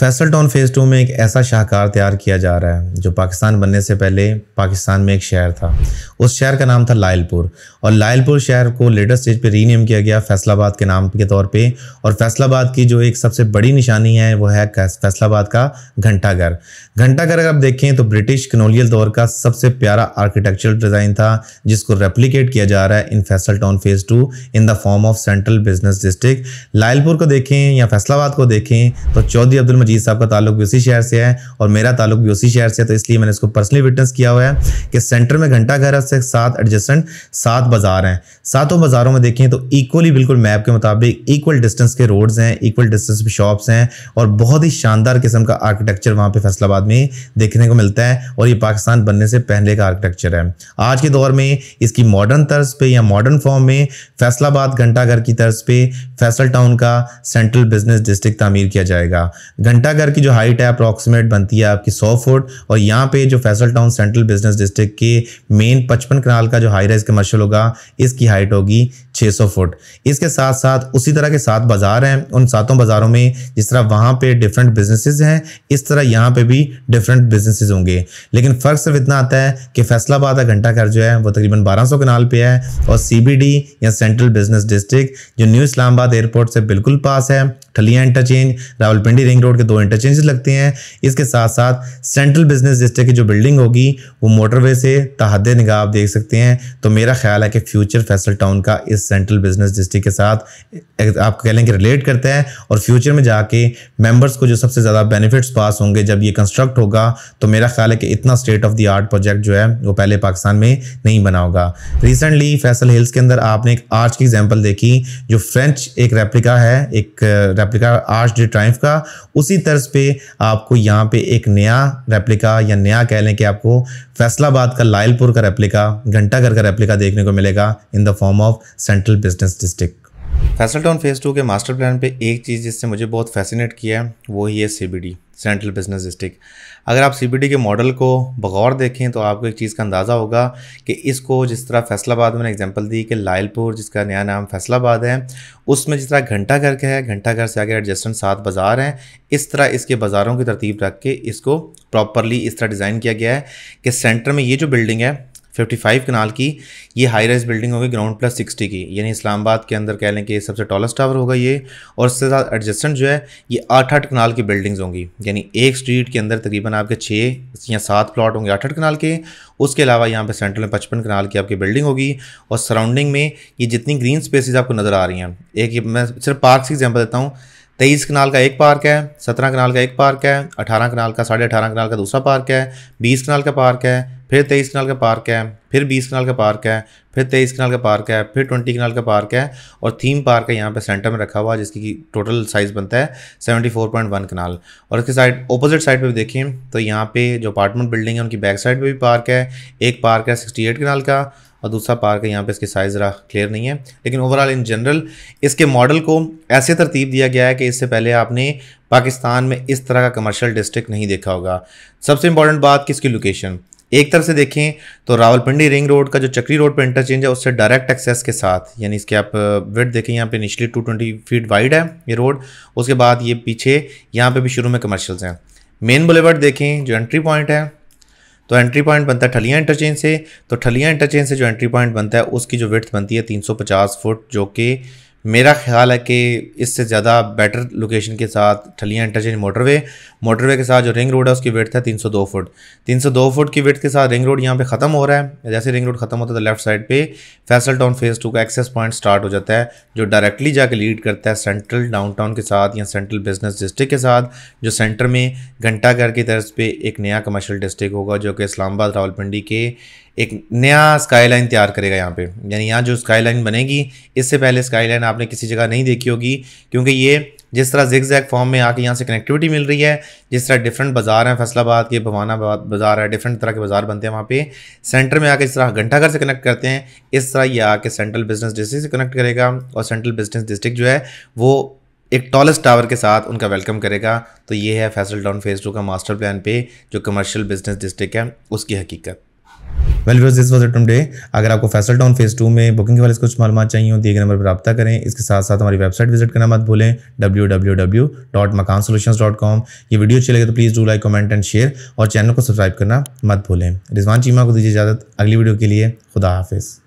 Faisal town phase to में एक ऐसा शाहकार तैयार किया जा रहा है जो पाकिस्तान बनने से पहले पाकिस्तान में एक शहर था उस शहर का नाम था लायलपुर और लायलपुर शहर को लेटर स्टेज पे रीनेम किया गया फैसलाबाद के नाम के तौर पे और फैसलाबाद की जो एक सबसे बड़ी निशानी है वो है फैसलाबाद का घंटाघर घंटाघर अगर आप देखें तो ब्रिटिश कनोलियल दौर का सबसे प्यारा आर्किटेक्चरल डिज़ाइन था जिसको रेप्लीकेट किया जा रहा है in Faisal town phase two in the form of central business district Lyallpur को देखें या फैसलाबाद को देखें तो चौधरी अब्दुल मजीद साहब का ताल्लुक भी उसी शहर से है और मेरा ताल्लुक भी उसी शहर से है तो इसलिए मैंने इसको पर्सनली विटनेस किया हुआ है कि सेंटर में घंटा घर से सात एडजस्टेंट सात बाजार हैं सातों बाजारों में देखें तो इक्वली बिल्कुल मैप के मुताबिक इक्वल डिस्टेंस के रोड्स हैं इक्वल डिस्टेंस पर शॉप्स हैं और बहुत ही शानदार किस्म का आर्किटेक्चर वहाँ पर फैसलाबाद में देखने को मिलता है और ये पाकिस्तान बनने से पहले का आर्किटेक्चर है आज के दौर में इसकी मॉडर्न तर्ज पर या मॉडर्न फॉर्म में फैसलाबाद घंटाघर की तर्ज पर फैसल टाउन का सेंट्रल बिजनेस डिस्ट्रिक्ट तमीर किया जाएगा घंटाघर की जो हाइट है अप्रॉक्सीमेट बनती है आपकी सौ फुट और यहाँ पे जो Faisal town central business district के मेन पचपन कनाल का जो हाई राइज कमर्शियल होगा इसकी हाइट होगी 600 फुट इसके साथ साथ उसी तरह के सात बाज़ार हैं उन सातों बाज़ारों में जिस तरह वहाँ पे डिफरेंट बिजनेसेस हैं इस तरह यहाँ पे भी डिफरेंट बिजनेसेस होंगे लेकिन फ़र्क सिर्फ इतना आता है कि फैसलाबाद का घंटाघर जो है वो तकरीबन 1200 कनाल पे है और सीबीडी या सेंट्रल बिजनेस डिस्ट्रिक्ट जो न्यू इस्लामाबाद एयरपोर्ट से बिल्कुल पास है Thalian interchange Rawalpindi ring road के दो इंटरचेंजेस लगते हैं इसके साथ साथ सेंट्रल बिजनेस डिस्ट्रिक्ट की जो बिल्डिंग होगी वो मोटरवे से तहद निगाह आप देख सकते हैं तो मेरा ख्याल है कि फ्यूचर फैसल टाउन का इस सेंट्रल बिजनेस डिस्ट्रिक्ट के साथ आप कह लें कि रिलेट करता है और फ्यूचर में जाके मेम्बर्स को जो सबसे ज़्यादा बेनिफिट्स पास होंगे जब ये कंस्ट्रक्ट होगा तो मेरा ख्याल है कि इतना state of the art project जो है वो पहले पाकिस्तान में नहीं बना होगा रिसेंटली फैसल हिल्स के अंदर आपने एक आर्च की एग्जाम्पल देखी जो फ्रेंच एक रेप्लिका है एक रेप्लिका आर्च डे ट्राइफ का उसी तर्ज पे आपको यहाँ पे एक नया रेप्लिका या नया कह लें कि आपको फैसलाबाद का लायलपुर का रेप्लिका घंटाघर का रेप्लिका देखने को मिलेगा in the form of central business district Faisal town phase two के मास्टर प्लान पे एक चीज़ जिससे मुझे बहुत फैसिनेट किया है वो ही है सीबीडी सेंट्रल बिजनेस डिस्ट्रिक्ट अगर आप सीबीडी के मॉडल को बगौर देखें तो आपको एक चीज़ का अंदाज़ा होगा कि इसको जिस तरह फैसलाबाद मैंने एग्जांपल दी कि लायलपुर जिसका नया नाम फैसलाबाद है उसमें जिस तरह घंटा घर के है घंटा घर से आगे एडजस्टेंट सात बाज़ार हैं इस तरह इसके बाज़ारों की तरतीब रख के इसको प्रॉपरली इस तरह डिज़ाइन किया गया है कि सेंटर में ये जो बिल्डिंग है 55 कनाल की ये हाई राइज बिल्डिंग होगी ग्राउंड प्लस 60 की यानी इस्लामाबाद के अंदर कह लें कि सबसे टॉलेस्ट टावर होगा ये और उससे साथ एडजस्टेंट जो है ये आठ आठ कनाल की बिल्डिंग्स होंगी यानी एक स्ट्रीट के अंदर तकरीबन आपके छः या सात प्लाट होंगे आठ आठ कनाल के उसके अलावा यहाँ पे सेंट्रल में पचपन कनाल की आपकी बिल्डिंग होगी और सराउंडिंग में ये जितनी ग्रीन स्पेसिस आपको नज़र आ रही हैं एक मैं सिर्फ पार्क से एग्जाम्पल देता हूँ तेईस कनाल का एक पार्क है सत्रह कनाल का एक पार्क है अठारह कनाल का साढ़े अठारह कनाल का दूसरा पार्क है बीस कनाल का पार्क है फिर तेईस कनाल का पार्क है फिर बीस कनाल का पार्क है फिर तेईस कनाल का पार्क है फिर ट्वेंटी कनाल का पार्क है और थीम पार्क है यहाँ पे सेंटर में रखा हुआ जिसकी टोटल साइज़ बनता है seventy four point one kanal और इसके साइड अपोजिट साइड पे भी देखें तो यहाँ पे जो अपार्टमेंट बिल्डिंग है उनकी बैक साइड पे भी पार्क है एक पार्क है सिक्सटी एट कनाल का और दूसरा पार्क है यहाँ पे इसकी साइज़ रहा क्लियर नहीं है लेकिन ओवरऑल इन जनरल इसके मॉडल को ऐसे तरतीब दिया गया है कि इससे पहले आपने पाकिस्तान में इस तरह का कमर्शियल डिस्ट्रिक्ट नहीं देखा होगा सबसे इंपॉर्टेंट बात कि इसकी लोकेशन एक तरफ से देखें तो रावलपिंडी रिंग रोड का जो चक्री रोड पर इंटरचेंज है उससे डायरेक्ट एक्सेस के साथ यानी इसके आप वेट uh, देखें यहाँ पे निचली 220 फीट वाइड है ये रोड उसके बाद ये पीछे यहाँ पे भी शुरू में कमर्शियल्स हैं मेन बुलेवर्ड देखें जो एंट्री पॉइंट है तो एंट्री पॉइंट बनता है ठलिया इंटरचेंज से तो ठलिया इंटरचेंज से जो एंट्री पॉइंट बनता है उसकी जो वर्थ बनती है 350 फुट जो कि मेरा ख्याल है कि इससे ज़्यादा बेटर लोकेशन के साथ ठलियाँ इंटरचेंज मोटरवे मोटरवे के साथ जो रिंग रोड है उसकी वेट है 302 फुट 302 फुट की वेट के साथ रिंग रोड यहाँ पे ख़त्म हो रहा है जैसे रिंग रोड ख़त्म होता है तो लेफ्ट साइड पे फैसल टाउन फेज़ टू का एक्सेस पॉइंट स्टार्ट हो जाता है जो डायरेक्टली जाकर लीड करता है सेंट्रल डाउन के साथ या सेंट्रल बिजनेस डिस्ट्रिक्ट के साथ जो सेंटर में घंटा घर की तर्ज पर एक नया कमर्शल डिस्ट्रिक्ट होगा जो कि इस्लामाबाद रावलपिंडी के एक नया स्काईलाइन तैयार करेगा यहाँ पे यानी यहाँ जो स्काईलाइन बनेगी इससे पहले स्काईलाइन आपने किसी जगह नहीं देखी होगी क्योंकि ये जिस तरह जिग जैग फॉर्म में आके यहाँ से कनेक्टिविटी मिल रही है जिस तरह डिफरेंट बाजार हैं फैसलाबाद के भवाना बाज़ार है डिफरेंट तरह के बाज़ार बनते हैं वहाँ पे सेंटर में आके इस तरह घंटाघर से कनेक्ट करते हैं इस तरह ये आके सेंट्रल बिजनेस डिस्ट्रिक्ट से कनेक्ट करेगा और सेंट्रल बिजनेस डिस्ट्रिक्ट जो है वो एक टॉलेस्ट टावर के साथ उनका वेलकम करेगा तो ये है फैसल टाउन फेज़ टू का मास्टर प्लान पे जो कमर्शियल बिजनेस डिस्ट्रिक्ट है उसकी हकीकत well views this was it day अगर आपको फैसल टाउन फेज टू में बुकिंग के बारे कुछ मालूम चाहिए हो दिए गए नंबर पर रब्ता करें इसके साथ साथ हमारी वेबसाइट विजिट करना मत भूलें W W W dot Makaan solution dot com ये वीडियो अच्छी लगे तो please do like comment and share और चैनल को सब्सक्राइब करना मत भूलें रिजवान चीमा को दीजिए इजाज़त अगली वीडियो के लिए खुदा हाफिज़